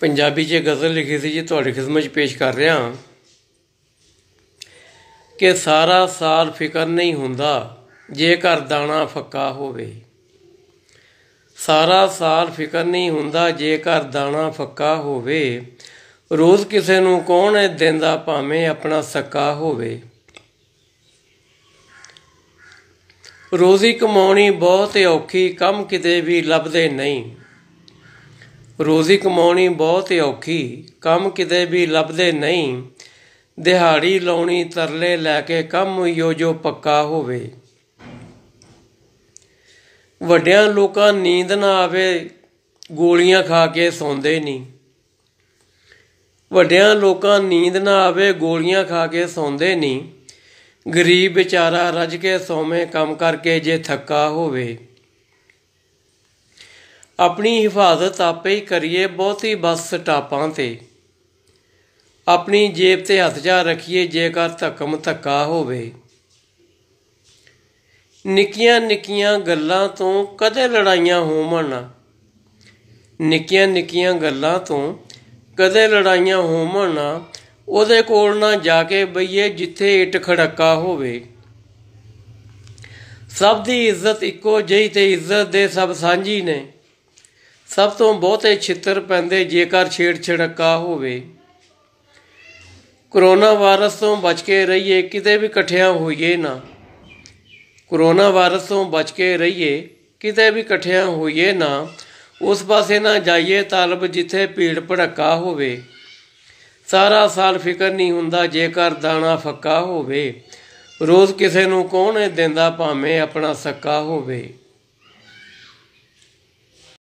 ਪੰਜਾਬੀ 'ਚ ਗਜ਼ਲ ਲਿਖੀ ਸੀ ਜੀ ਤੁਹਾਡੀ ਖਿਦਮਤ 'ਚ ਪੇਸ਼ ਕਰ ਰਿਹਾ ਹਾਂ ਕਿ ਸਾਰਾ ਸਾਲ ਫਿਕਰ ਨਹੀਂ ਹੁੰਦਾ ਜੇਕਰ ਦਾਣਾ ਫੱਕਾ ਹੋਵੇ ਸਾਰਾ ਸਾਲ ਫਿਕਰ ਨਹੀਂ ਹੁੰਦਾ ਜੇਕਰ ਦਾਣਾ ਫੱਕਾ ਹੋਵੇ ਰੋਜ਼ ਕਿਸੇ ਨੂੰ ਕੌਣ ਹੈ ਦਿੰਦਾ ਭਾਵੇਂ ਆਪਣਾ ਸੱਕਾ ਹੋਵੇ ਰੋਜ਼ੀ ਕਮਾਉਣੀ ਬਹੁਤ ਔਖੀ ਕੰਮ ਕਿਤੇ ਵੀ ਲੱਭਦੇ ਨਹੀਂ ਰੋਜ਼ੀ ਕਮਾਉਣੀ ਬਹੁਤ ਔਖੀ ਕੰਮ ਕਿਤੇ ਵੀ ਲੱਭਦੇ ਨਹੀਂ ਦਿਹਾੜੀ ਲਾਉਣੀ ਤਰਲੇ ਲੈ ਕੇ ਕੰਮ ਯੋਜੋ ਪੱਕਾ ਹੋਵੇ ਵੱਡਿਆਂ ਲੋਕਾਂ ਨੀਂਦ ਨਾ ਆਵੇ ਗੋਲੀਆਂ ਖਾ ਕੇ ਸੌਂਦੇ ਨਹੀਂ ਵੱਡਿਆਂ ਲੋਕਾਂ ਨੀਂਦ ਨਾ ਆਵੇ ਗੋਲੀਆਂ ਖਾ ਕੇ ਸੌਂਦੇ ਨਹੀਂ ਗਰੀਬ ਵਿਚਾਰਾ ਰੱਜ ਕੇ ਸੌਵੇਂ ਕੰਮ ਕਰਕੇ ਜੇ ਥੱਕਾ ਹੋਵੇ ਆਪਣੀ ਹਿਫਾਜ਼ਤ ਆਪੇ ਹੀ ਕਰੀਏ ਬਹੁਤੀ ਬਸ ਟਾਪਾਂ ਤੇ ਆਪਣੀ ਜੇਬ ਤੇ ਹੱਥ ਜਾ ਰੱਖੀਏ ਜੇਕਰ ਧੱਕਮ ਧੱਕਾ ਹੋਵੇ ਨਿੱਕੀਆਂ ਨਿੱਕੀਆਂ ਗੱਲਾਂ ਤੋਂ ਕਦੇ ਲੜਾਈਆਂ ਹੋਵਣ ਨਿੱਕੀਆਂ ਨਿੱਕੀਆਂ ਗੱਲਾਂ ਤੋਂ ਕਦੇ ਲੜਾਈਆਂ ਹੋਵਣ ਉਹਦੇ ਕੋਲ ਨਾ ਜਾ ਕੇ ਬਈਏ ਜਿੱਥੇ ਇਟ ਖੜਕਾ ਹੋਵੇ ਸਭ ਦੀ ਇੱਜ਼ਤ ਇੱਕੋ ਜਿਹੀ ਤੇ ਇੱਜ਼ਤ ਦੇ ਸਭ ਸਾਂਝੀ ਨੇ ਸਭ ਤੋਂ ਬਹੁਤੇ ਛਿੱਤਰ ਪੈਂਦੇ ਜੇਕਰ ਛੇੜ ਛੜਕਾ ਹੋਵੇ ਕਰੋਨਾ ਵਾਇਰਸ ਤੋਂ ਬਚ ਕੇ ਰਹੀਏ ਕਿਤੇ ਵੀ ਇਕੱਠਿਆਂ ਹੋਈਏ ਨਾ ਕਰੋਨਾ ਵਾਇਰਸ ਤੋਂ ਬਚ ਕੇ ਰਹੀਏ ਕਿਤੇ ਵੀ ਇਕੱਠਿਆਂ ਹੋਈਏ ਨਾ ਉਸ ਪਾਸੇ ਨਾ ਜਾਈਏ ਤਾਲਬ ਜਿੱਥੇ ਭੀੜ ਭੜਕਾ ਹੋਵੇ ਸਾਰਾ ਸਾਲ ਫਿਕਰ ਨਹੀਂ ਹੁੰਦਾ ਜੇਕਰ ਦਾਣਾ ਫੱਕਾ ਹੋਵੇ ਰੋਜ਼ ਕਿਸੇ ਨੂੰ ਕੌਣ ਦਿੰਦਾ ਭਾਵੇਂ ਆਪਣਾ ਸੱਕਾ ਹੋਵੇ